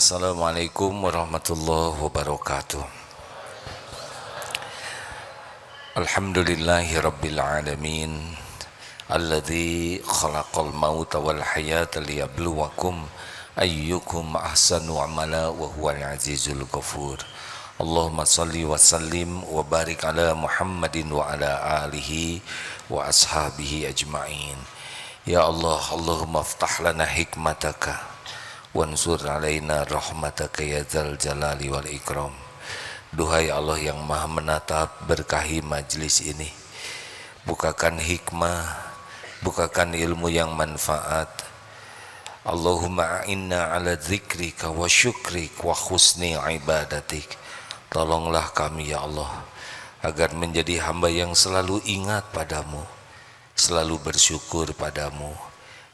Assalamualaikum warahmatullahi wabarakatuh Alhamdulillahi rabbil alamin Alladhi khalaqal mauta wal hayata liyabluwakum ayyukum ahsanu amala wa huwal azizul ghafur Allahumma salli wa sallim wa barik ala Muhammadin wa ala alihi wa ashabihi ajma'in Ya Allah, Allahumma aftah lana hikmataka wansur alaina rahmataka ya zal jalali wal ikram Duhai Allah yang maha menatap berkahi majlis ini Bukakan hikmah Bukakan ilmu yang manfaat Allahumma inna ala zikrika wa syukrik wa husni ibadatik Tolonglah kami ya Allah Agar menjadi hamba yang selalu ingat padamu Selalu bersyukur padamu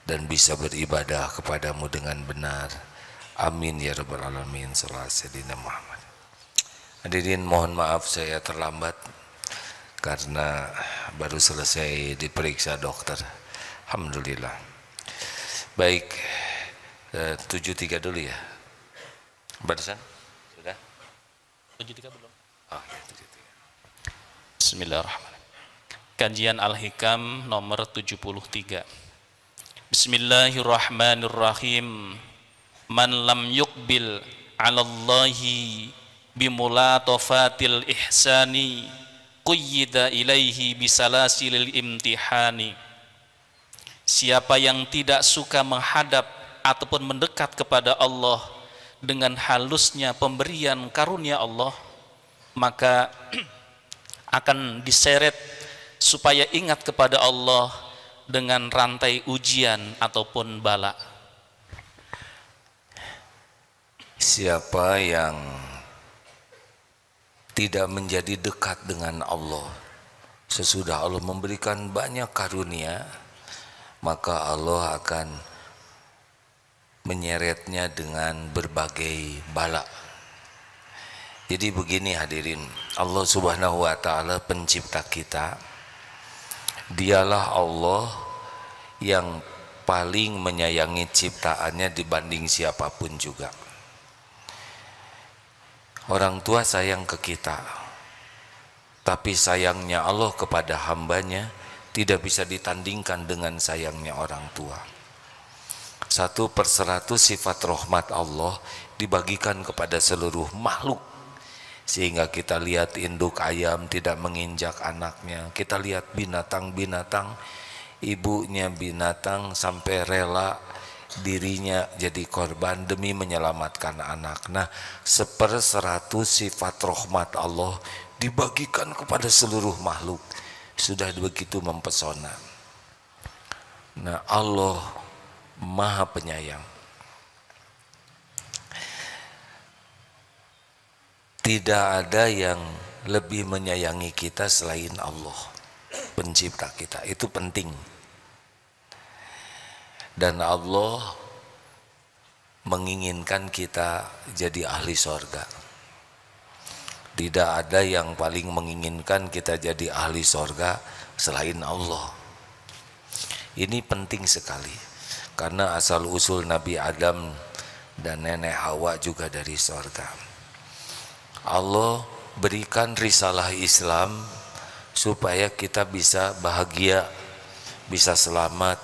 dan bisa beribadah kepadamu dengan benar. Amin ya rabbal alamin. Sayyidina Muhammad. Hadirin mohon maaf saya terlambat karena baru selesai diperiksa dokter. Alhamdulillah. Baik, eh, tujuh tiga dulu ya. Barusan sudah? Tujuh tiga belum. Oh, ya, tujuh tiga. Bismillahirrahmanirrahim. Kajian Al-Hikam nomor 73. Bismillahirrahmanirrahim. Man lam yukbil 'ala Allahi bimulatafatil ihsani qayyida ilaihi bisalasilil imtihani. Siapa yang tidak suka menghadap ataupun mendekat kepada Allah dengan halusnya pemberian karunia Allah, maka akan diseret supaya ingat kepada Allah dengan rantai ujian ataupun bala. Siapa yang tidak menjadi dekat dengan Allah sesudah Allah memberikan banyak karunia maka Allah akan menyeretnya dengan berbagai bala jadi begini hadirin Allah subhanahu wa ta'ala pencipta kita Dialah Allah yang paling menyayangi ciptaannya dibanding siapapun juga. Orang tua sayang ke kita, tapi sayangnya Allah kepada hambanya tidak bisa ditandingkan dengan sayangnya orang tua. Satu perseratus sifat rahmat Allah dibagikan kepada seluruh makhluk sehingga kita lihat induk ayam tidak menginjak anaknya kita lihat binatang-binatang ibunya binatang sampai rela dirinya jadi korban demi menyelamatkan anak nah seper seperseratus sifat rahmat Allah dibagikan kepada seluruh makhluk sudah begitu mempesona nah Allah maha penyayang Tidak ada yang lebih menyayangi kita selain Allah, pencipta kita. Itu penting. Dan Allah menginginkan kita jadi ahli sorga. Tidak ada yang paling menginginkan kita jadi ahli sorga selain Allah. Ini penting sekali. Karena asal usul Nabi Adam dan nenek Hawa juga dari sorga. Allah berikan risalah Islam supaya kita bisa bahagia, bisa selamat,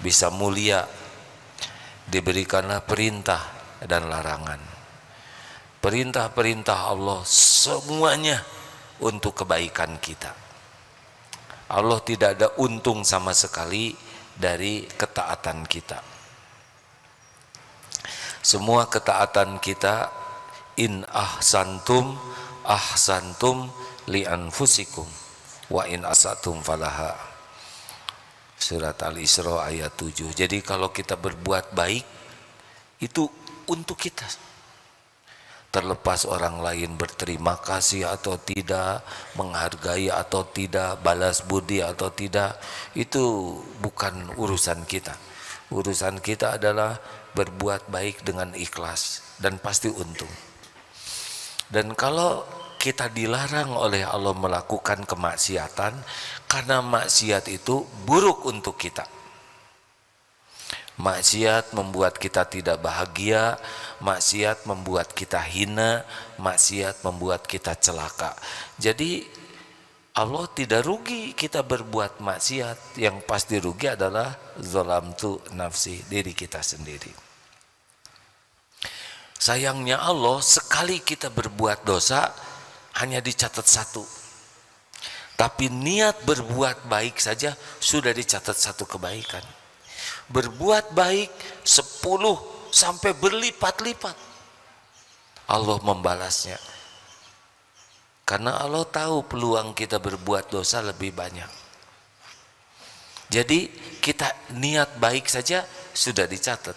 bisa mulia. Diberikanlah perintah dan larangan. Perintah-perintah Allah semuanya untuk kebaikan kita. Allah tidak ada untung sama sekali dari ketaatan kita. Semua ketaatan kita in ahsantum ahsantum li anfusikum wa in asatum falaha surat al-isra ayat 7 jadi kalau kita berbuat baik itu untuk kita terlepas orang lain berterima kasih atau tidak, menghargai atau tidak, balas budi atau tidak, itu bukan urusan kita. Urusan kita adalah berbuat baik dengan ikhlas dan pasti untung. Dan kalau kita dilarang oleh Allah melakukan kemaksiatan karena maksiat itu buruk untuk kita. Maksiat membuat kita tidak bahagia, maksiat membuat kita hina, maksiat membuat kita celaka. Jadi Allah tidak rugi kita berbuat maksiat, yang pasti rugi adalah zolam tu nafsi diri kita sendiri. Sayangnya Allah, sekali kita berbuat dosa, hanya dicatat satu. Tapi niat berbuat baik saja sudah dicatat satu kebaikan. Berbuat baik sepuluh sampai berlipat-lipat. Allah membalasnya. Karena Allah tahu peluang kita berbuat dosa lebih banyak. Jadi kita niat baik saja sudah dicatat.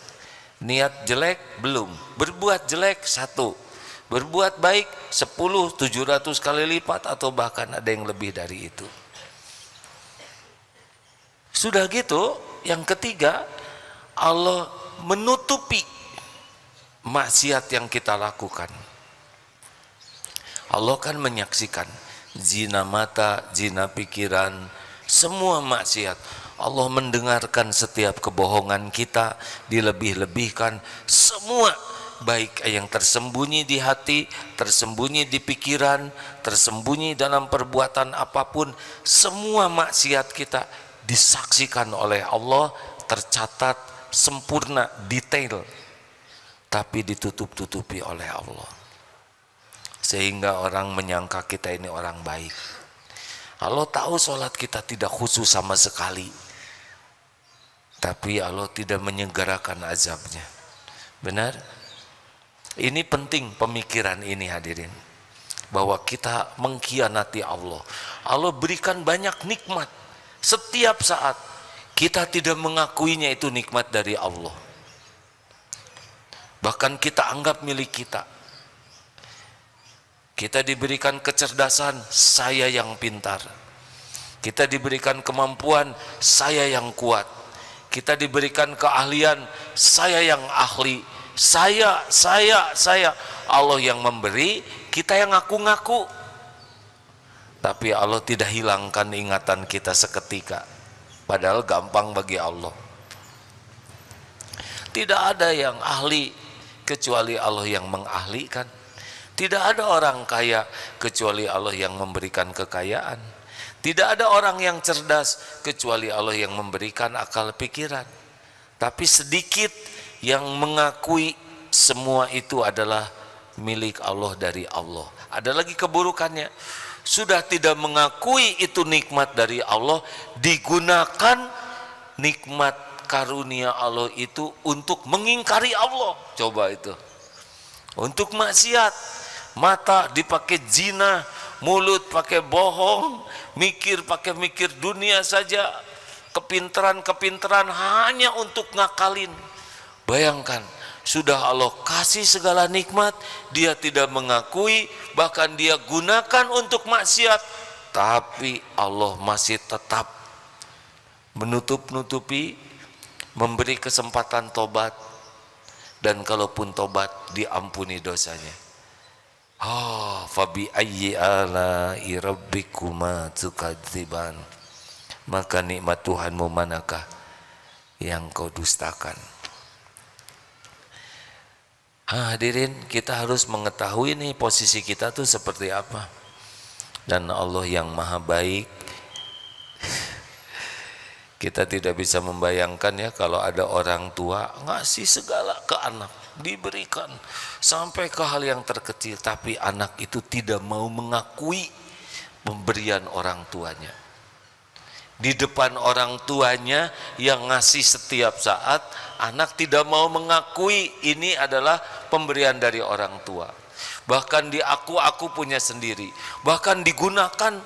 Niat jelek belum. Berbuat jelek satu. Berbuat baik 10 700 kali lipat atau bahkan ada yang lebih dari itu. Sudah gitu, yang ketiga Allah menutupi maksiat yang kita lakukan. Allah kan menyaksikan zina mata, zina pikiran, semua maksiat Allah mendengarkan setiap kebohongan kita, dilebih-lebihkan semua baik yang tersembunyi di hati, tersembunyi di pikiran, tersembunyi dalam perbuatan apapun, semua maksiat kita disaksikan oleh Allah, tercatat sempurna, detail, tapi ditutup-tutupi oleh Allah. Sehingga orang menyangka kita ini orang baik. Allah tahu sholat kita tidak khusus sama sekali tapi ya Allah tidak menyegerakan azabnya. Benar? Ini penting pemikiran ini hadirin. Bahwa kita mengkhianati Allah. Allah berikan banyak nikmat. Setiap saat kita tidak mengakuinya itu nikmat dari Allah. Bahkan kita anggap milik kita. Kita diberikan kecerdasan, saya yang pintar. Kita diberikan kemampuan, saya yang kuat kita diberikan keahlian, saya yang ahli, saya, saya, saya. Allah yang memberi, kita yang ngaku-ngaku. Tapi Allah tidak hilangkan ingatan kita seketika. Padahal gampang bagi Allah. Tidak ada yang ahli kecuali Allah yang mengahlikan. Tidak ada orang kaya kecuali Allah yang memberikan kekayaan. Tidak ada orang yang cerdas kecuali Allah yang memberikan akal pikiran. Tapi sedikit yang mengakui semua itu adalah milik Allah dari Allah. Ada lagi keburukannya. Sudah tidak mengakui itu nikmat dari Allah, digunakan nikmat karunia Allah itu untuk mengingkari Allah. Coba itu. Untuk maksiat. Mata dipakai zina, mulut pakai bohong, mikir pakai mikir dunia saja kepintaran-kepintaran hanya untuk ngakalin bayangkan sudah Allah kasih segala nikmat dia tidak mengakui bahkan dia gunakan untuk maksiat tapi Allah masih tetap menutup-nutupi memberi kesempatan tobat dan kalaupun tobat diampuni dosanya Oh, ah, fabi ayyi ala rabbikuma tukadziban. Maka nikmat Tuhanmu manakah yang kau dustakan? Ah, hadirin, kita harus mengetahui nih posisi kita tuh seperti apa. Dan Allah yang maha baik, kita tidak bisa membayangkan ya kalau ada orang tua ngasih segala ke anak diberikan sampai ke hal yang terkecil tapi anak itu tidak mau mengakui pemberian orang tuanya di depan orang tuanya yang ngasih setiap saat anak tidak mau mengakui ini adalah pemberian dari orang tua bahkan di aku aku punya sendiri bahkan digunakan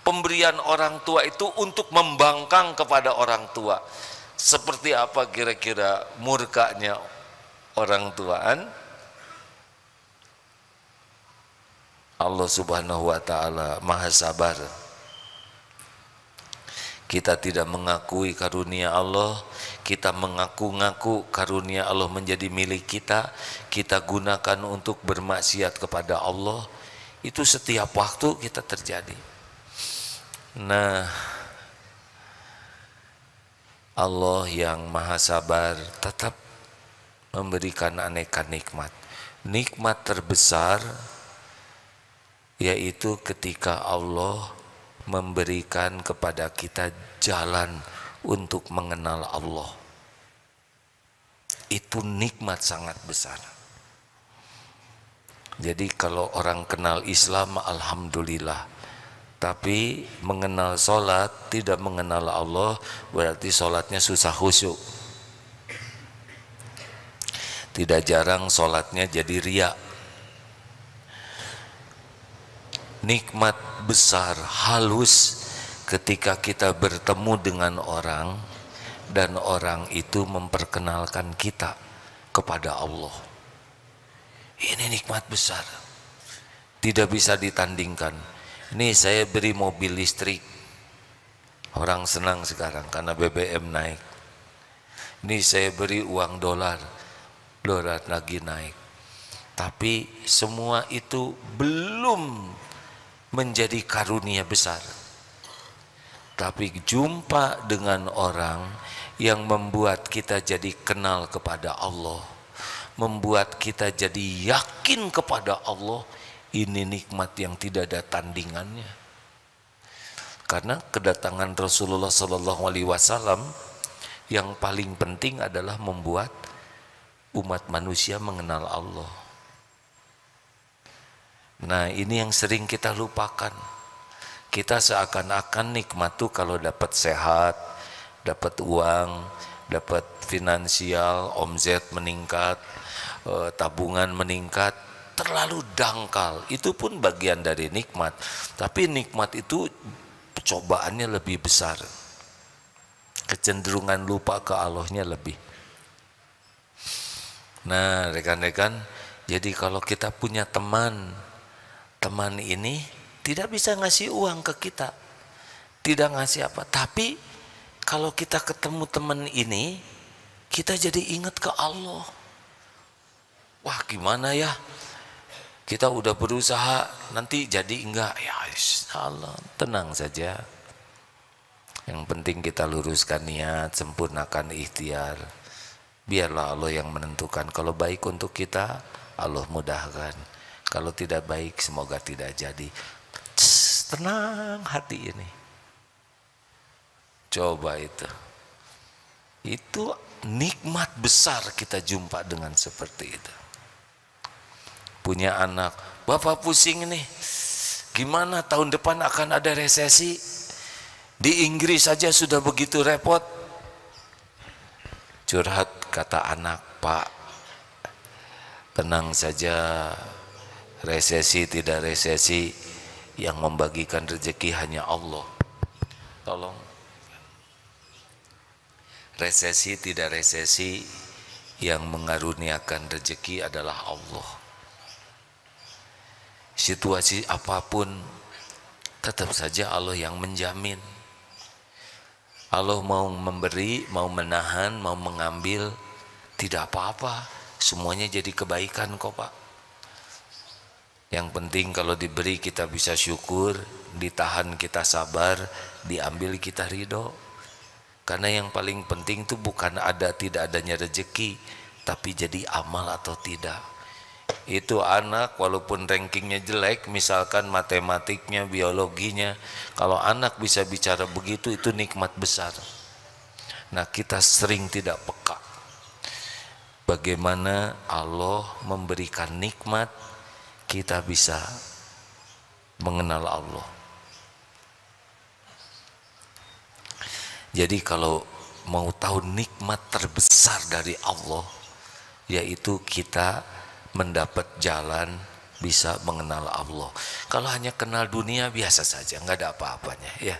pemberian orang tua itu untuk membangkang kepada orang tua seperti apa kira-kira murkanya orang tuaan Allah Subhanahu wa taala Maha Sabar. Kita tidak mengakui karunia Allah, kita mengaku-ngaku karunia Allah menjadi milik kita, kita gunakan untuk bermaksiat kepada Allah. Itu setiap waktu kita terjadi. Nah, Allah yang Maha Sabar tetap memberikan aneka nikmat. Nikmat terbesar yaitu ketika Allah memberikan kepada kita jalan untuk mengenal Allah. Itu nikmat sangat besar. Jadi kalau orang kenal Islam alhamdulillah. Tapi mengenal sholat tidak mengenal Allah berarti sholatnya susah khusyuk. Tidak jarang sholatnya jadi riak. Nikmat besar halus ketika kita bertemu dengan orang dan orang itu memperkenalkan kita kepada Allah. Ini nikmat besar. Tidak bisa ditandingkan. Ini saya beri mobil listrik. Orang senang sekarang karena BBM naik. Ini saya beri uang dolar dolar lagi naik. Tapi semua itu belum menjadi karunia besar. Tapi jumpa dengan orang yang membuat kita jadi kenal kepada Allah, membuat kita jadi yakin kepada Allah, ini nikmat yang tidak ada tandingannya. Karena kedatangan Rasulullah Shallallahu Alaihi Wasallam yang paling penting adalah membuat umat manusia mengenal Allah. Nah ini yang sering kita lupakan. Kita seakan-akan nikmat tuh kalau dapat sehat, dapat uang, dapat finansial, omzet meningkat, eh, tabungan meningkat, terlalu dangkal. Itu pun bagian dari nikmat. Tapi nikmat itu cobaannya lebih besar. Kecenderungan lupa ke Allahnya lebih. Nah, rekan-rekan, jadi kalau kita punya teman, teman ini tidak bisa ngasih uang ke kita. Tidak ngasih apa, tapi kalau kita ketemu teman ini, kita jadi ingat ke Allah. Wah, gimana ya? Kita udah berusaha, nanti jadi enggak. Ya, Allah, tenang saja. Yang penting kita luruskan niat, sempurnakan ikhtiar biarlah Allah yang menentukan kalau baik untuk kita Allah mudahkan kalau tidak baik semoga tidak jadi Cs, tenang hati ini coba itu itu nikmat besar kita jumpa dengan seperti itu punya anak bapak pusing ini gimana tahun depan akan ada resesi di Inggris saja sudah begitu repot curhat kata anak pak tenang saja resesi tidak resesi yang membagikan rezeki hanya Allah tolong resesi tidak resesi yang mengaruniakan rezeki adalah Allah situasi apapun tetap saja Allah yang menjamin Allah mau memberi, mau menahan, mau mengambil, tidak apa-apa. Semuanya jadi kebaikan kok Pak. Yang penting kalau diberi kita bisa syukur, ditahan kita sabar, diambil kita ridho. Karena yang paling penting itu bukan ada tidak adanya rezeki, tapi jadi amal atau tidak itu anak walaupun rankingnya jelek misalkan matematiknya biologinya kalau anak bisa bicara begitu itu nikmat besar nah kita sering tidak peka bagaimana Allah memberikan nikmat kita bisa mengenal Allah jadi kalau mau tahu nikmat terbesar dari Allah yaitu kita mendapat jalan bisa mengenal Allah. Kalau hanya kenal dunia biasa saja, nggak ada apa-apanya ya.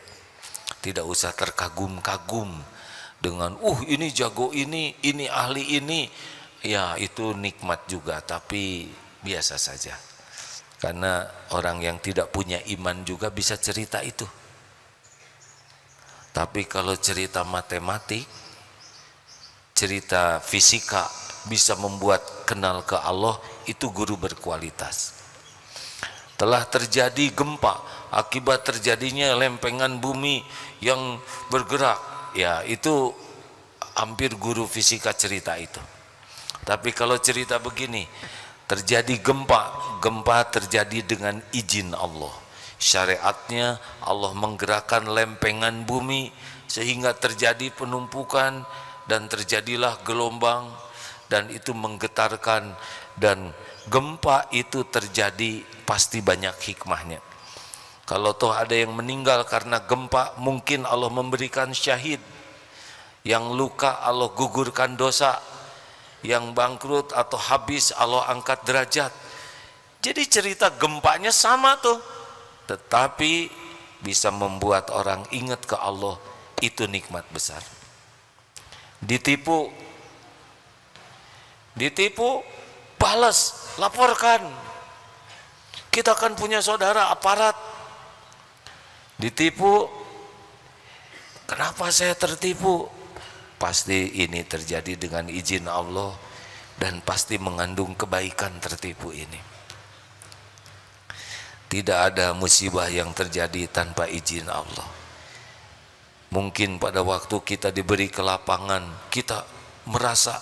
Tidak usah terkagum-kagum dengan uh ini jago ini, ini ahli ini. Ya, itu nikmat juga tapi biasa saja. Karena orang yang tidak punya iman juga bisa cerita itu. Tapi kalau cerita matematik, cerita fisika, bisa membuat kenal ke Allah itu guru berkualitas. Telah terjadi gempa akibat terjadinya lempengan bumi yang bergerak. Ya, itu hampir guru fisika cerita itu. Tapi kalau cerita begini, terjadi gempa, gempa terjadi dengan izin Allah. Syariatnya Allah menggerakkan lempengan bumi sehingga terjadi penumpukan dan terjadilah gelombang dan itu menggetarkan dan gempa itu terjadi pasti banyak hikmahnya. Kalau toh ada yang meninggal karena gempa, mungkin Allah memberikan syahid. Yang luka Allah gugurkan dosa, yang bangkrut atau habis Allah angkat derajat. Jadi cerita gempanya sama tuh. Tetapi bisa membuat orang ingat ke Allah, itu nikmat besar. Ditipu Ditipu, balas, laporkan. Kita kan punya saudara aparat. Ditipu, kenapa saya tertipu? Pasti ini terjadi dengan izin Allah dan pasti mengandung kebaikan tertipu ini. Tidak ada musibah yang terjadi tanpa izin Allah. Mungkin pada waktu kita diberi kelapangan, kita merasa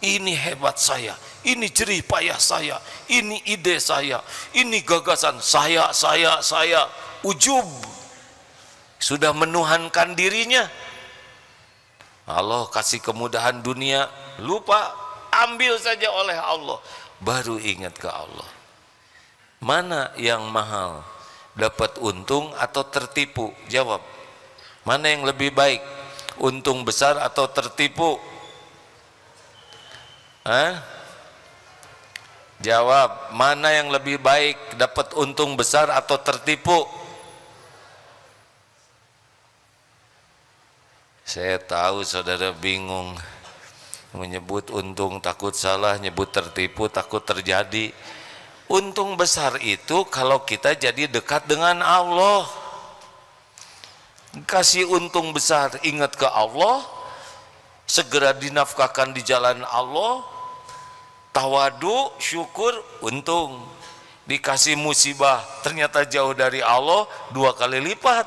ini hebat saya, ini jerih payah saya, ini ide saya, ini gagasan saya, saya, saya. Ujub sudah menuhankan dirinya. Allah kasih kemudahan dunia, lupa ambil saja oleh Allah, baru ingat ke Allah. Mana yang mahal? Dapat untung atau tertipu? Jawab. Mana yang lebih baik? Untung besar atau tertipu? Hah? Jawab, mana yang lebih baik dapat untung besar atau tertipu? Saya tahu saudara bingung menyebut untung takut salah, nyebut tertipu takut terjadi. Untung besar itu kalau kita jadi dekat dengan Allah. Kasih untung besar, ingat ke Allah, segera dinafkahkan di jalan Allah, tawadu syukur untung dikasih musibah ternyata jauh dari Allah dua kali lipat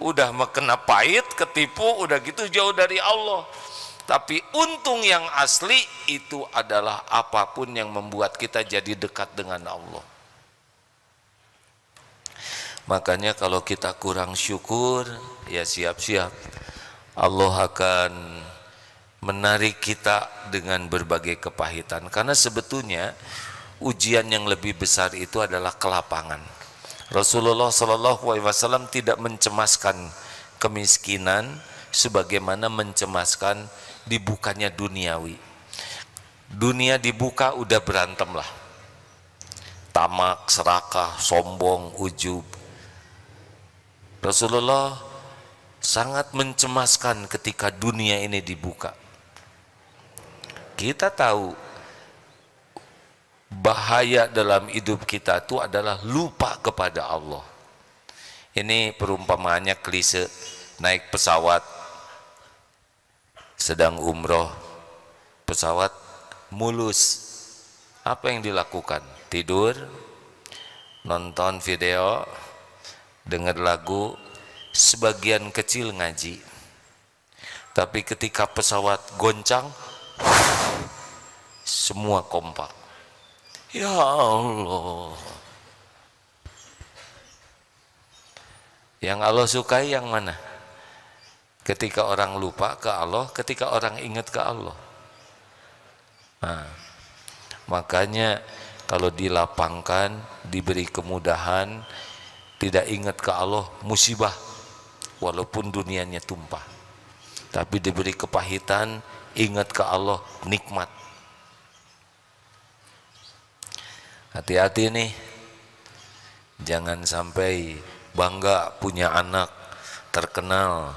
udah kena pahit ketipu udah gitu jauh dari Allah tapi untung yang asli itu adalah apapun yang membuat kita jadi dekat dengan Allah makanya kalau kita kurang syukur ya siap-siap Allah akan menarik kita dengan berbagai kepahitan karena sebetulnya ujian yang lebih besar itu adalah kelapangan. Rasulullah Shallallahu Alaihi Wasallam tidak mencemaskan kemiskinan sebagaimana mencemaskan dibukanya duniawi. Dunia dibuka udah berantem lah. Tamak, serakah, sombong, ujub. Rasulullah sangat mencemaskan ketika dunia ini dibuka kita tahu bahaya dalam hidup kita itu adalah lupa kepada Allah. Ini perumpamaannya klise naik pesawat sedang umroh pesawat mulus apa yang dilakukan tidur nonton video dengar lagu sebagian kecil ngaji tapi ketika pesawat goncang semua kompak ya Allah yang Allah sukai yang mana ketika orang lupa ke Allah ketika orang ingat ke Allah nah, makanya kalau dilapangkan diberi kemudahan tidak ingat ke Allah musibah walaupun dunianya tumpah tapi diberi kepahitan ingat ke Allah nikmat Hati-hati nih, jangan sampai bangga punya anak terkenal,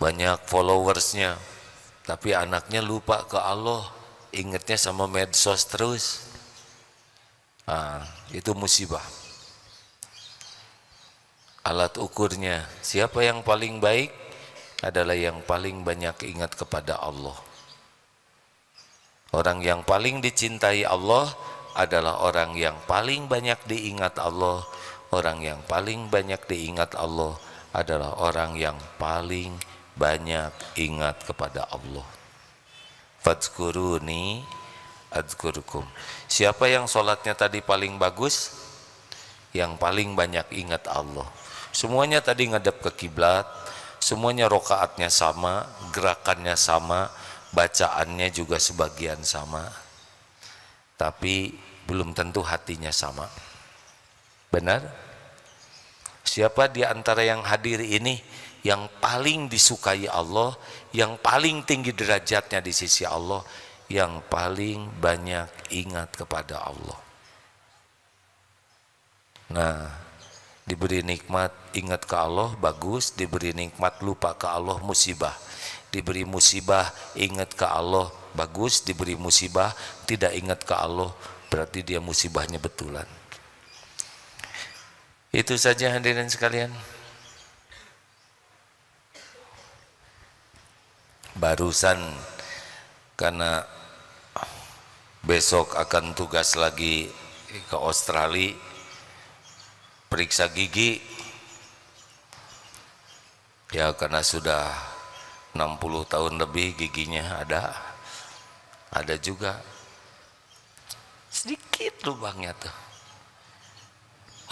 banyak followersnya, tapi anaknya lupa ke Allah, ingatnya sama medsos terus. Ah, itu musibah. Alat ukurnya, siapa yang paling baik adalah yang paling banyak ingat kepada Allah. Orang yang paling dicintai Allah adalah orang yang paling banyak diingat Allah orang yang paling banyak diingat Allah adalah orang yang paling banyak ingat kepada Allah Fadzkuruni, adzkurukum siapa yang sholatnya tadi paling bagus yang paling banyak ingat Allah semuanya tadi ngadap ke kiblat semuanya rokaatnya sama gerakannya sama bacaannya juga sebagian sama tapi belum tentu hatinya sama. Benar? Siapa di antara yang hadir ini yang paling disukai Allah, yang paling tinggi derajatnya di sisi Allah, yang paling banyak ingat kepada Allah. Nah, diberi nikmat ingat ke Allah bagus, diberi nikmat lupa ke Allah musibah diberi musibah ingat ke Allah bagus diberi musibah tidak ingat ke Allah berarti dia musibahnya betulan itu saja hadirin sekalian barusan karena besok akan tugas lagi ke Australia periksa gigi ya karena sudah 60 tahun lebih giginya ada ada juga sedikit lubangnya tuh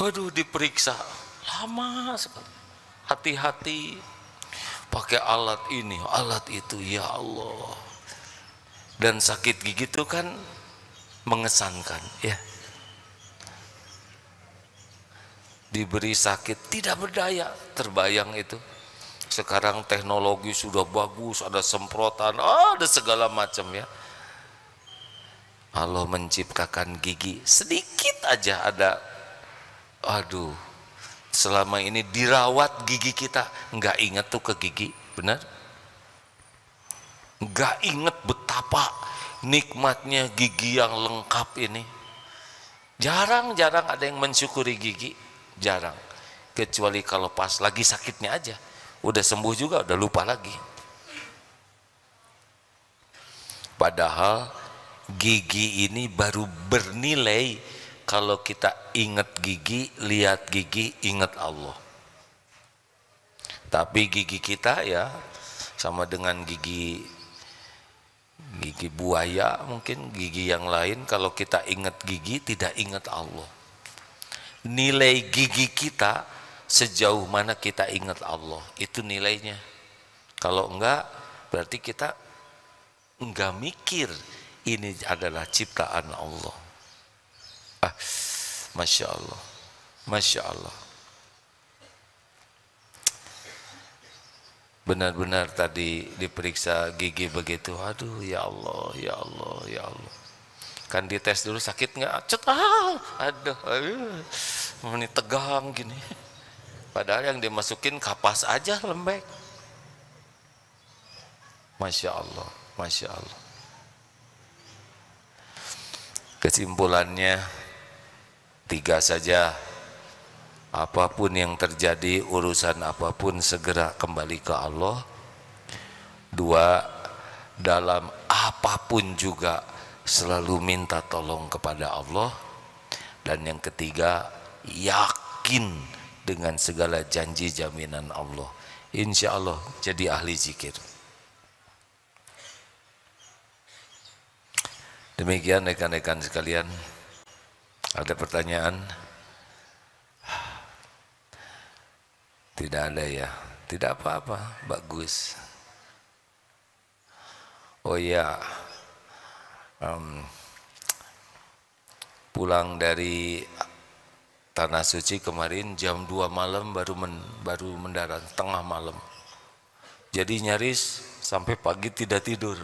waduh diperiksa lama sekali hati-hati pakai alat ini alat itu ya Allah dan sakit gigi itu kan mengesankan ya diberi sakit tidak berdaya terbayang itu sekarang teknologi sudah bagus, ada semprotan, oh, ada segala macam ya. Allah menciptakan gigi sedikit aja ada. Aduh, selama ini dirawat gigi kita nggak inget tuh ke gigi, benar? Nggak inget betapa nikmatnya gigi yang lengkap ini. Jarang-jarang ada yang mensyukuri gigi, jarang. Kecuali kalau pas lagi sakitnya aja udah sembuh juga udah lupa lagi padahal gigi ini baru bernilai kalau kita ingat gigi lihat gigi ingat Allah tapi gigi kita ya sama dengan gigi gigi buaya mungkin gigi yang lain kalau kita ingat gigi tidak ingat Allah nilai gigi kita sejauh mana kita ingat Allah itu nilainya kalau enggak berarti kita enggak mikir ini adalah ciptaan Allah ah, Masya Allah Masya Allah benar-benar tadi diperiksa gigi begitu aduh ya Allah ya Allah ya Allah kan dites dulu sakit nggak cet Ada, ah, aduh, aduh. ini tegang gini Padahal yang dimasukin kapas aja lembek. Masya Allah, Masya Allah. Kesimpulannya, tiga saja. Apapun yang terjadi, urusan apapun segera kembali ke Allah. Dua, dalam apapun juga selalu minta tolong kepada Allah. Dan yang ketiga, yakin dengan segala janji jaminan Allah. Insya Allah jadi ahli zikir. Demikian rekan-rekan sekalian. Ada pertanyaan? Tidak ada ya. Tidak apa-apa, bagus. Oh ya, um, pulang dari Tanah Suci kemarin jam 2 malam baru men, baru mendarat tengah malam. Jadi nyaris sampai pagi tidak tidur.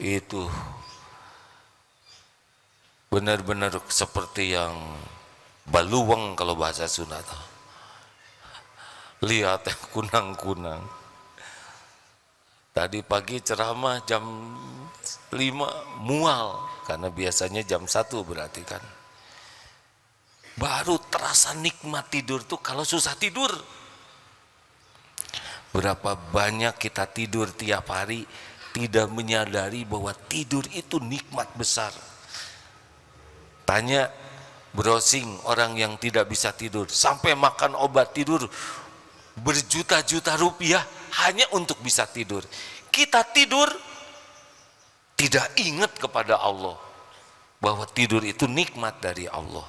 Itu benar-benar seperti yang baluwang kalau bahasa Sunata. Lihat kunang-kunang. Tadi pagi ceramah jam 5 mual karena biasanya jam 1 berarti kan. Baru terasa nikmat tidur tuh kalau susah tidur. Berapa banyak kita tidur tiap hari tidak menyadari bahwa tidur itu nikmat besar. Tanya browsing orang yang tidak bisa tidur sampai makan obat tidur berjuta-juta rupiah hanya untuk bisa tidur kita tidur tidak ingat kepada Allah bahwa tidur itu nikmat dari Allah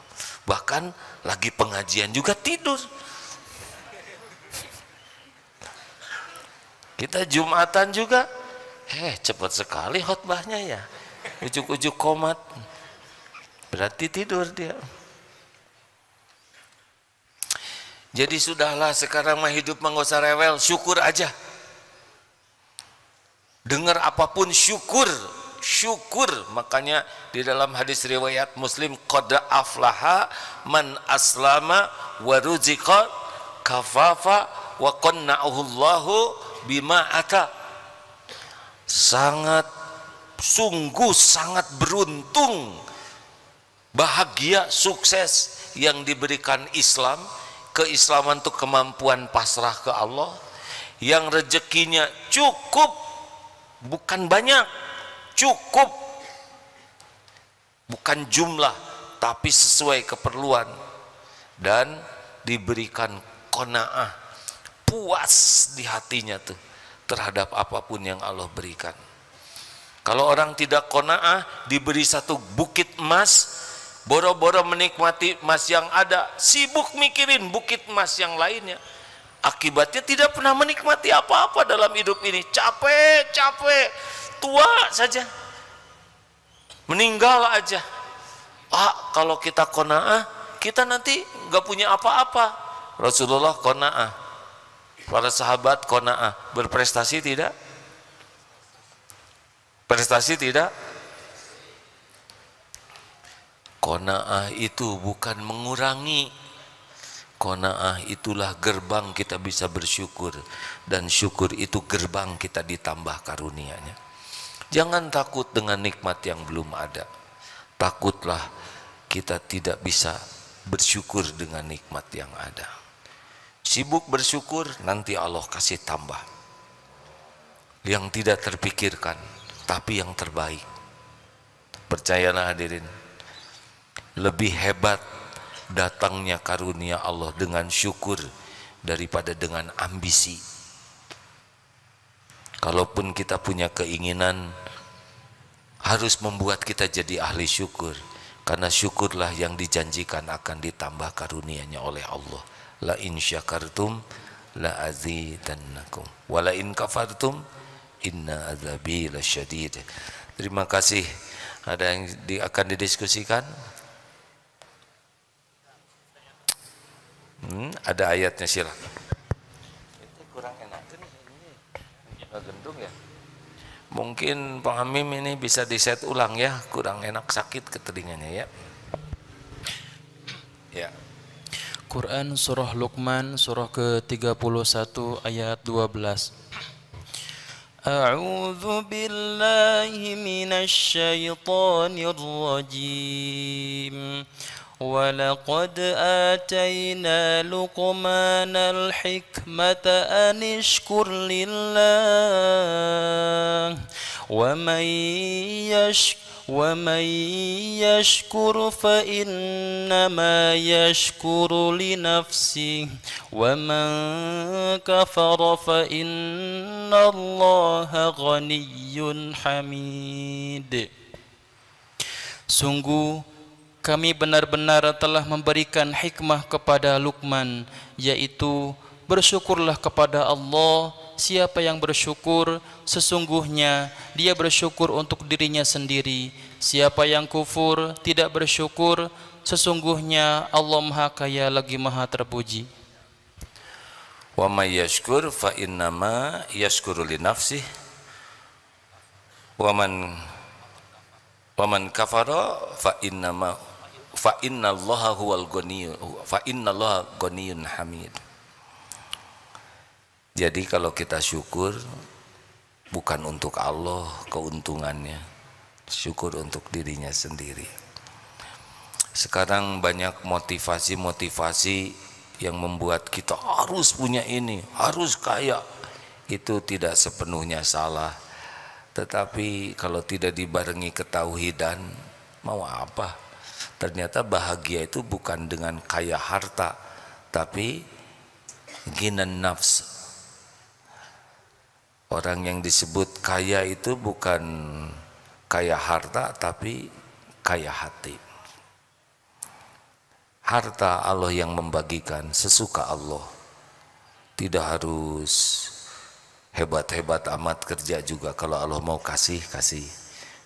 bahkan lagi pengajian juga tidur kita jumatan juga eh cepat sekali khotbahnya ya ujuk-ujuk komat berarti tidur dia jadi sudahlah sekarang mah hidup mengusah rewel syukur aja dengar apapun syukur syukur makanya di dalam hadis riwayat Muslim qada aflaha man aslama wa kafafa wa qanna'ahu Allahu bima ata sangat sungguh sangat beruntung bahagia sukses yang diberikan Islam keislaman itu kemampuan pasrah ke Allah yang rezekinya cukup bukan banyak cukup bukan jumlah tapi sesuai keperluan dan diberikan konaah puas di hatinya tuh terhadap apapun yang Allah berikan kalau orang tidak konaah diberi satu bukit emas boro-boro menikmati emas yang ada sibuk mikirin bukit emas yang lainnya akibatnya tidak pernah menikmati apa-apa dalam hidup ini capek capek tua saja meninggal aja ah kalau kita kona'ah kita nanti nggak punya apa-apa Rasulullah kona'ah para sahabat kona'ah berprestasi tidak prestasi tidak kona'ah itu bukan mengurangi Kona'ah itulah gerbang kita bisa bersyukur dan syukur itu gerbang kita ditambah karunianya. Jangan takut dengan nikmat yang belum ada. Takutlah kita tidak bisa bersyukur dengan nikmat yang ada. Sibuk bersyukur, nanti Allah kasih tambah. Yang tidak terpikirkan, tapi yang terbaik. Percayalah hadirin, lebih hebat datangnya karunia Allah dengan syukur daripada dengan ambisi Kalaupun kita punya keinginan harus membuat kita jadi ahli syukur karena syukurlah yang dijanjikan akan ditambah karuniaNya oleh Allah. La in syakartum la azidannakum wa la in kafartum inna azabi lasyadid. Terima kasih. Ada yang di, akan didiskusikan? Hmm, ada ayatnya silakan. Mungkin Pak Hamim ini bisa diset ulang ya, kurang enak sakit ke ya. Ya. Quran surah Luqman surah ke-31 ayat 12. A'udzu billahi minasy syaithanir rajim. ولقد آتينا لقمان الحكمة أن اشكر لله ومن يشكر ومن يشكر فإنما يشكر لنفسه ومن كفر فإن الله غني حميد Sungguh kami benar-benar telah memberikan hikmah kepada Luqman yaitu bersyukurlah kepada Allah siapa yang bersyukur sesungguhnya dia bersyukur untuk dirinya sendiri siapa yang kufur tidak bersyukur sesungguhnya Allah Maha Kaya lagi Maha Terpuji wa may yashkur fa innama yashkuru li nafsihi wa man wa man kafara fa innama fa innallaha huwal fa innallaha ghaniyyun hamid. Jadi kalau kita syukur bukan untuk Allah keuntungannya, syukur untuk dirinya sendiri. Sekarang banyak motivasi-motivasi yang membuat kita harus punya ini, harus kaya. Itu tidak sepenuhnya salah. Tetapi kalau tidak dibarengi ketauhidan, mau apa? Ternyata bahagia itu bukan dengan kaya harta, tapi ginan nafs. Orang yang disebut kaya itu bukan kaya harta, tapi kaya hati. Harta Allah yang membagikan sesuka Allah. Tidak harus hebat-hebat amat kerja juga. Kalau Allah mau kasih, kasih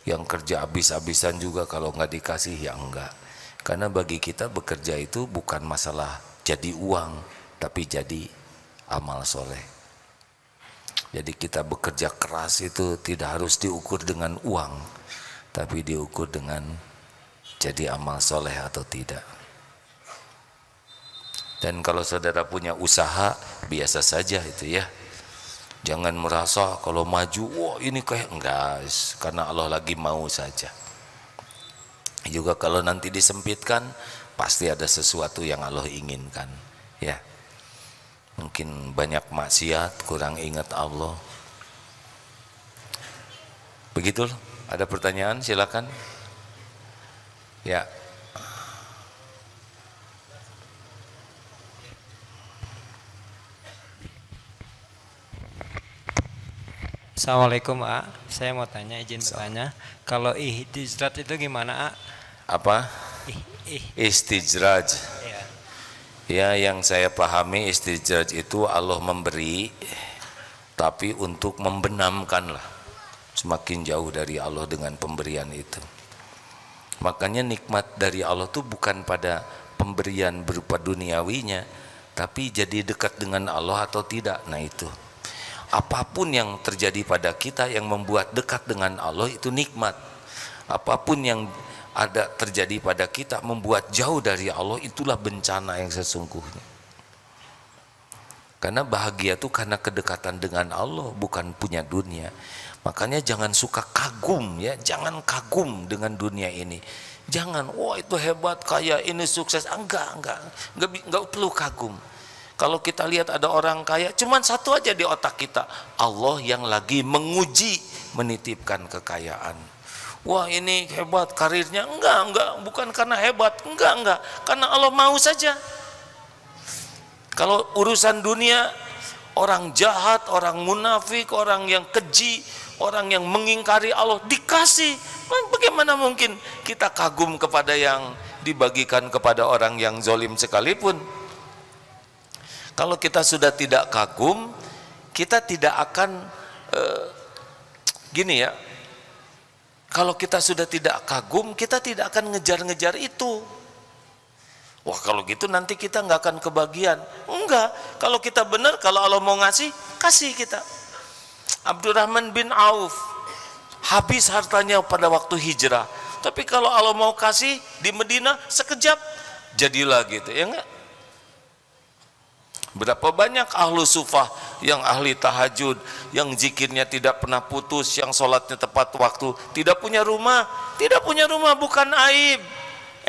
yang kerja habis-habisan juga kalau nggak dikasih ya enggak karena bagi kita bekerja itu bukan masalah jadi uang tapi jadi amal soleh jadi kita bekerja keras itu tidak harus diukur dengan uang tapi diukur dengan jadi amal soleh atau tidak dan kalau saudara punya usaha biasa saja itu ya Jangan merasa kalau maju, wah ini kayak enggak, karena Allah lagi mau saja. Juga kalau nanti disempitkan, pasti ada sesuatu yang Allah inginkan. Ya, mungkin banyak maksiat, kurang ingat Allah. begitulah ada pertanyaan silakan. Ya. Assalamualaikum A. Saya mau tanya izin bertanya. Kalau ihtijrat itu gimana A? Apa? Ih, ih. Istijraj. Ya. ya yang saya pahami istijraj itu Allah memberi tapi untuk membenamkan lah semakin jauh dari Allah dengan pemberian itu. Makanya nikmat dari Allah itu bukan pada pemberian berupa duniawinya tapi jadi dekat dengan Allah atau tidak. Nah itu apapun yang terjadi pada kita yang membuat dekat dengan Allah itu nikmat. Apapun yang ada terjadi pada kita membuat jauh dari Allah itulah bencana yang sesungguhnya. Karena bahagia itu karena kedekatan dengan Allah bukan punya dunia. Makanya jangan suka kagum ya, jangan kagum dengan dunia ini. Jangan, wah itu hebat, kaya, ini sukses. Enggak, enggak, enggak, enggak perlu kagum. Kalau kita lihat ada orang kaya, cuma satu aja di otak kita. Allah yang lagi menguji, menitipkan kekayaan. Wah ini hebat karirnya. Enggak, enggak. Bukan karena hebat. Enggak, enggak. Karena Allah mau saja. Kalau urusan dunia, orang jahat, orang munafik, orang yang keji, orang yang mengingkari Allah dikasih. Nah, bagaimana mungkin kita kagum kepada yang dibagikan kepada orang yang zolim sekalipun? Kalau kita sudah tidak kagum, kita tidak akan eh, gini ya. Kalau kita sudah tidak kagum, kita tidak akan ngejar-ngejar itu. Wah kalau gitu nanti kita nggak akan kebagian. Enggak. Kalau kita benar, kalau Allah mau ngasih, kasih kita. Abdurrahman bin Auf habis hartanya pada waktu hijrah. Tapi kalau Allah mau kasih di Medina sekejap jadilah gitu ya enggak? Berapa banyak ahlu sufah yang ahli tahajud, yang zikirnya tidak pernah putus, yang sholatnya tepat waktu, tidak punya rumah, tidak punya rumah bukan aib.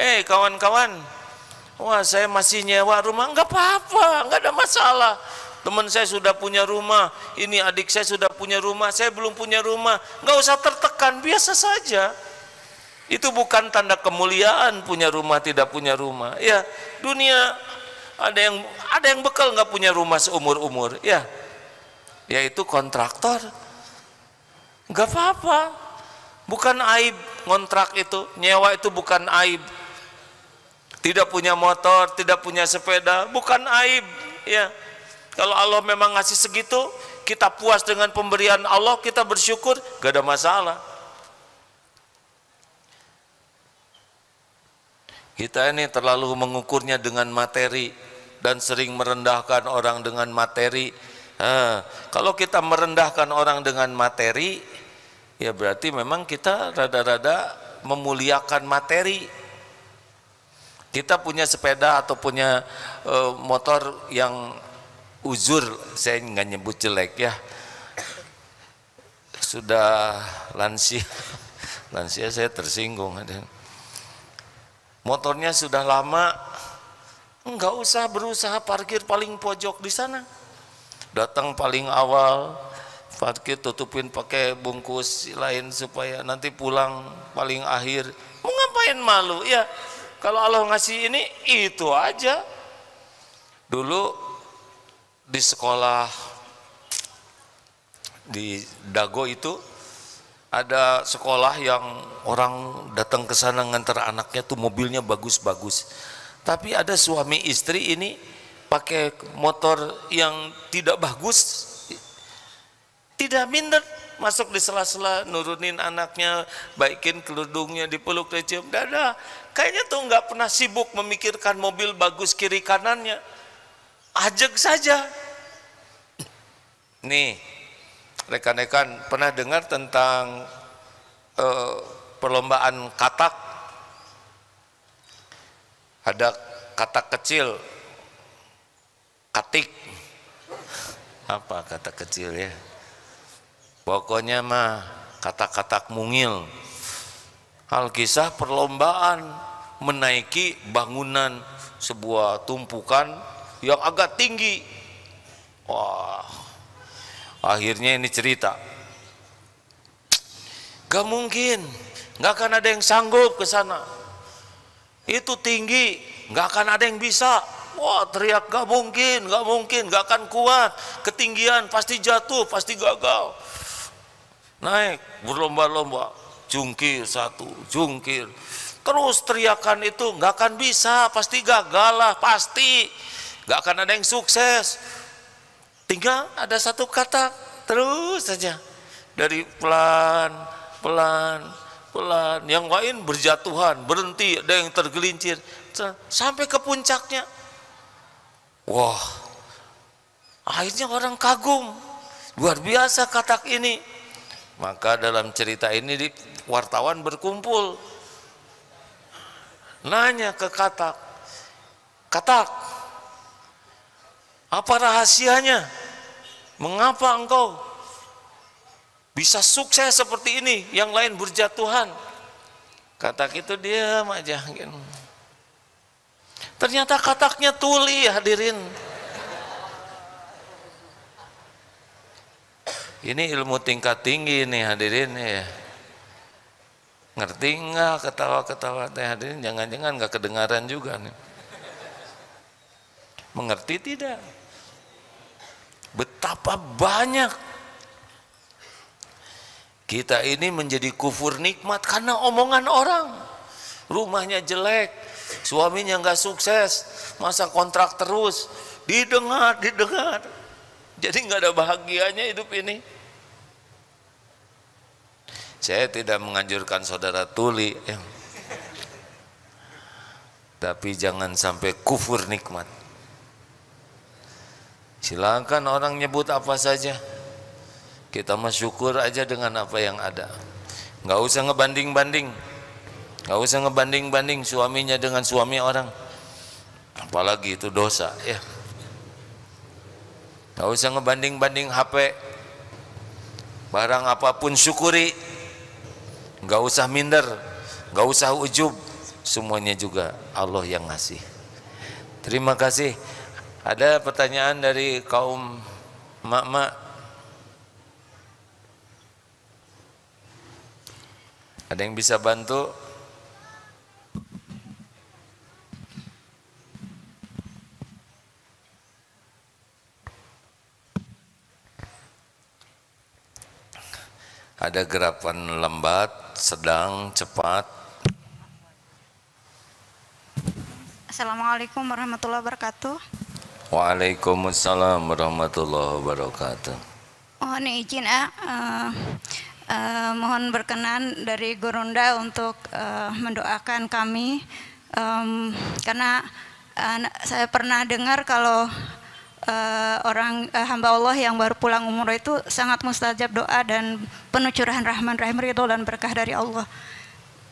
Eh hey, kawan-kawan, wah saya masih nyewa rumah, nggak apa-apa, nggak ada masalah. Teman saya sudah punya rumah, ini adik saya sudah punya rumah, saya belum punya rumah, nggak usah tertekan, biasa saja. Itu bukan tanda kemuliaan punya rumah tidak punya rumah. Ya dunia ada yang ada yang bekal nggak punya rumah seumur umur ya yaitu kontraktor nggak apa-apa bukan aib kontrak itu nyewa itu bukan aib tidak punya motor tidak punya sepeda bukan aib ya kalau Allah memang ngasih segitu kita puas dengan pemberian Allah kita bersyukur gak ada masalah Kita ini terlalu mengukurnya dengan materi dan sering merendahkan orang dengan materi. Nah, kalau kita merendahkan orang dengan materi, ya berarti memang kita rada-rada memuliakan materi. Kita punya sepeda atau punya e, motor yang uzur, saya nggak nyebut jelek ya, sudah lansia, lansia saya tersinggung. Motornya sudah lama, Enggak usah berusaha parkir paling pojok di sana. Datang paling awal, parkir tutupin pakai bungkus lain supaya nanti pulang paling akhir. Mau ngapain malu? Ya, kalau Allah ngasih ini, itu aja. Dulu di sekolah di Dago itu ada sekolah yang orang datang ke sana ngantar anaknya tuh mobilnya bagus-bagus tapi ada suami istri ini pakai motor yang tidak bagus, tidak minder masuk di sela-sela nurunin anaknya baikin di dipeluk dicium dada kayaknya tuh nggak pernah sibuk memikirkan mobil bagus kiri kanannya ajak saja nih rekan-rekan pernah dengar tentang uh, perlombaan katak ada kata kecil katik apa kata kecil ya pokoknya mah kata-kata mungil hal kisah perlombaan menaiki bangunan sebuah tumpukan yang agak tinggi wah akhirnya ini cerita gak mungkin gak akan ada yang sanggup ke sana itu tinggi nggak akan ada yang bisa wah teriak nggak mungkin nggak mungkin nggak akan kuat ketinggian pasti jatuh pasti gagal naik berlomba-lomba jungkir satu jungkir terus teriakan itu nggak akan bisa pasti gagal lah pasti nggak akan ada yang sukses tinggal ada satu kata terus saja dari pelan pelan pelan yang lain berjatuhan berhenti ada yang tergelincir sampai ke puncaknya wah akhirnya orang kagum luar biasa katak ini maka dalam cerita ini wartawan berkumpul nanya ke katak katak apa rahasianya mengapa engkau bisa sukses seperti ini, yang lain berjatuhan. Kata itu diam aja. Gitu. Ternyata kataknya tuli hadirin. Ini ilmu tingkat tinggi nih hadirin ya. Ngerti nggak ketawa-ketawa teh hadirin? Jangan-jangan nggak kedengaran juga nih. Mengerti tidak? Betapa banyak kita ini menjadi kufur nikmat karena omongan orang. Rumahnya jelek, suaminya nggak sukses, masa kontrak terus, didengar, didengar. Jadi nggak ada bahagianya hidup ini. Saya tidak menganjurkan saudara tuli, ya. tapi jangan sampai kufur nikmat. Silakan orang nyebut apa saja. Kita masukur aja dengan apa yang ada. Nggak usah ngebanding-banding. Nggak usah ngebanding-banding suaminya dengan suami orang. Apalagi itu dosa ya. Nggak usah ngebanding-banding HP. Barang apapun syukuri. Nggak usah minder. Nggak usah ujub. Semuanya juga Allah yang ngasih. Terima kasih. Ada pertanyaan dari kaum mak-mak Ada yang bisa bantu? Ada gerakan lambat, sedang, cepat. Assalamualaikum warahmatullahi wabarakatuh. Waalaikumsalam warahmatullahi wabarakatuh. Oh, ini izin ah. Uh, Uh, mohon berkenan dari Gurunda untuk uh, mendoakan kami um, karena uh, saya pernah dengar kalau uh, orang uh, hamba Allah yang baru pulang umroh itu sangat mustajab doa dan penuh curahan rahman rahim ridho dan berkah dari Allah.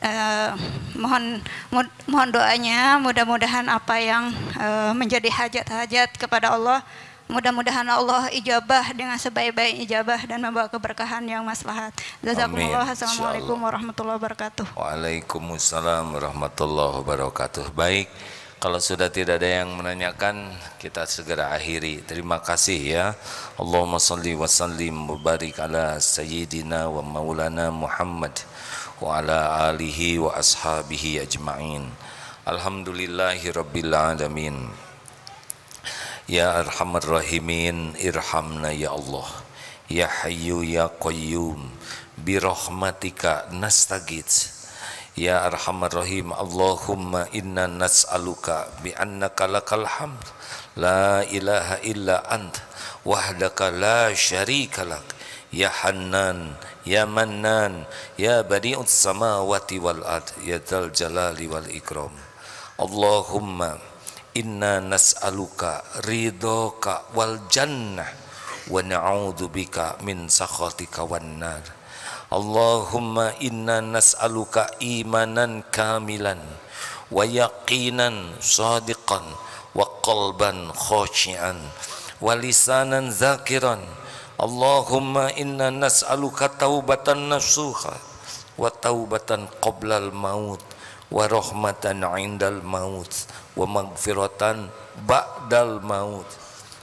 Uh, mohon mo mohon doanya mudah-mudahan apa yang uh, menjadi hajat-hajat kepada Allah Mudah-mudahan Allah ijabah dengan sebaik-baik ijabah dan membawa keberkahan yang maslahat. Jazakumullah. Assalamualaikum warahmatullahi wabarakatuh. Waalaikumsalam warahmatullahi wabarakatuh. Baik, kalau sudah tidak ada yang menanyakan, kita segera akhiri. Terima kasih ya. Allahumma salli wa sallim mubarik ala sayyidina wa maulana Muhammad wa ala alihi wa ashabihi ajma'in. Alhamdulillahi rabbil alamin. Ya Arhamar Rahimin Irhamna Ya Allah Ya Hayyu Ya Qayyum Birahmatika nastagits Ya Arhamar Rahim Allahumma inna nas'aluka Bi anna lakal hamd La ilaha illa ant Wahdaka la syarika lak Ya Hannan Ya Mannan Ya Badi'ut samawati wal ad Ya Dal Jalali wal Ikram Allahumma Inna nas'aluka ridhoka wal jannah wa na'udzubika min sakhatika wan nar. Allahumma inna nas'aluka imanan kamilan wa yaqinan sadiqan wa qalban khashian wa lisanan zakiran Allahumma inna nas'aluka taubatan nasuha wa taubatan qoblal maut wa rahmatan indal maut wa magfiratan ba'dal maut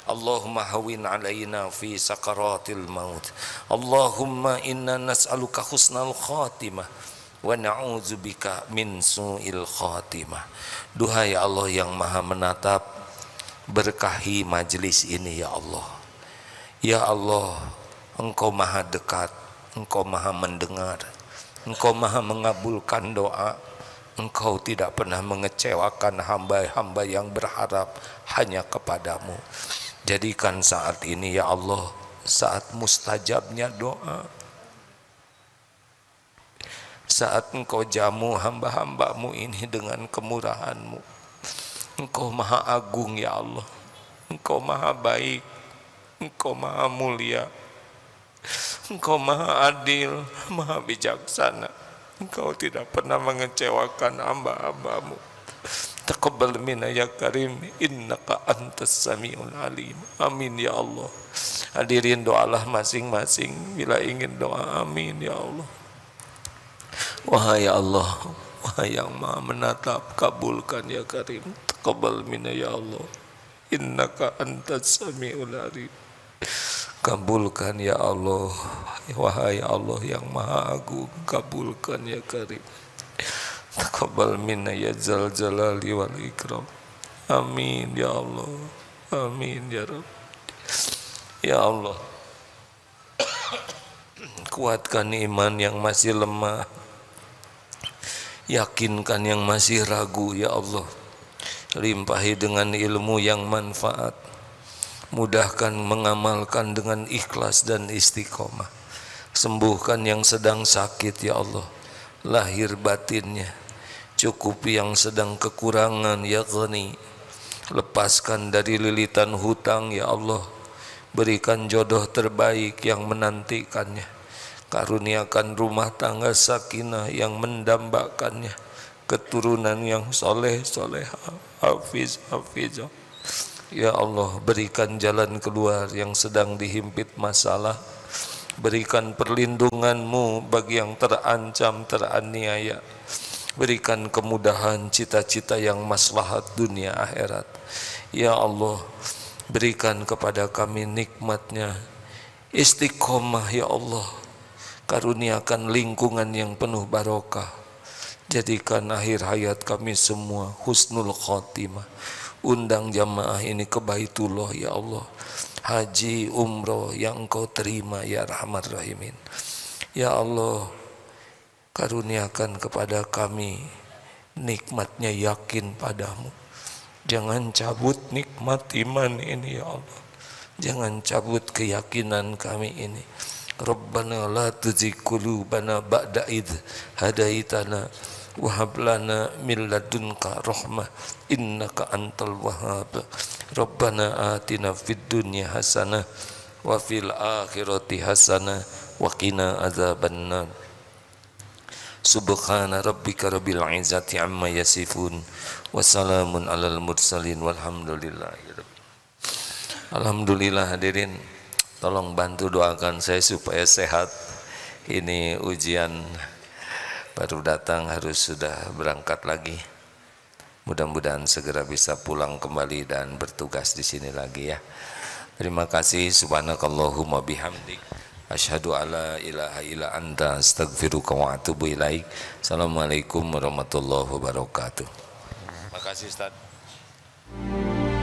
Allahumma hawin علينا fi sakaratil maut Allahumma inna nas'aluka حسن الخاتمة wa bika min su'il khatimah Duhai Allah yang maha menatap Berkahi majelis ini ya Allah Ya Allah Engkau maha dekat Engkau maha mendengar Engkau maha mengabulkan doa Engkau tidak pernah mengecewakan hamba-hamba yang berharap hanya kepadamu. Jadikan saat ini ya Allah saat mustajabnya doa. Saat engkau jamu hamba-hambamu ini dengan kemurahanmu. Engkau maha agung ya Allah. Engkau maha baik. Engkau maha mulia. Engkau maha adil, maha bijaksana. Engkau tidak pernah mengecewakan hamba-hambamu. Taqabbal minna ya karim innaka antas samiul alim. Amin ya Allah. Hadirin doalah masing-masing bila ingin doa. Amin ya Allah. Wahai Allah, wahai yang Maha menatap, kabulkan ya karim. Taqabbal minna ya Allah. Innaka antas samiul alim. Kabulkan ya Allah, wahai Allah yang maha agung, kabulkan ya karim. Taqabbal minna ya jal jalali wal ikram. Amin ya Allah. Amin ya Rabb. Ya Allah. Kuatkan iman yang masih lemah. Yakinkan yang masih ragu ya Allah. Limpahi dengan ilmu yang manfaat Mudahkan mengamalkan dengan ikhlas dan istiqomah. Sembuhkan yang sedang sakit ya Allah. Lahir batinnya. Cukupi yang sedang kekurangan ya Ghani. Lepaskan dari lilitan hutang ya Allah. Berikan jodoh terbaik yang menantikannya. Karuniakan rumah tangga sakinah yang mendambakannya. Keturunan yang soleh, soleh, hafiz, hafiz. Ya Allah, berikan jalan keluar yang sedang dihimpit masalah. Berikan perlindunganmu bagi yang terancam, teraniaya. Berikan kemudahan cita-cita yang maslahat dunia akhirat. Ya Allah, berikan kepada kami nikmatnya. Istiqomah ya Allah, karuniakan lingkungan yang penuh barokah. Jadikan akhir hayat kami semua husnul khotimah. Undang jamaah ini ke Baitullah ya Allah. Haji, umroh yang engkau terima ya Rahmat Rahimin. Ya Allah, karuniakan kepada kami nikmatnya yakin padamu. Jangan cabut nikmat iman ini ya Allah. Jangan cabut keyakinan kami ini. Rabbana la tuzigh qulubana ba'da idh hadaitana wahab lana min ladunka rahmah innaka antal wahhab rabbana atina fid dunya hasanah wa fil akhirati hasanah wa qina adzabannar subhana rabbika rabbil izzati amma yasifun wa salamun alal mursalin walhamdulillahi alhamdulillah hadirin tolong bantu doakan saya supaya sehat ini ujian baru datang harus sudah berangkat lagi. Mudah-mudahan segera bisa pulang kembali dan bertugas di sini lagi ya. Terima kasih subhanakallahumma bihamdik asyhadu alla ilaha illa anta astaghfiruka wa atubu ilaik. Assalamualaikum warahmatullahi wabarakatuh. Terima kasih Ustaz.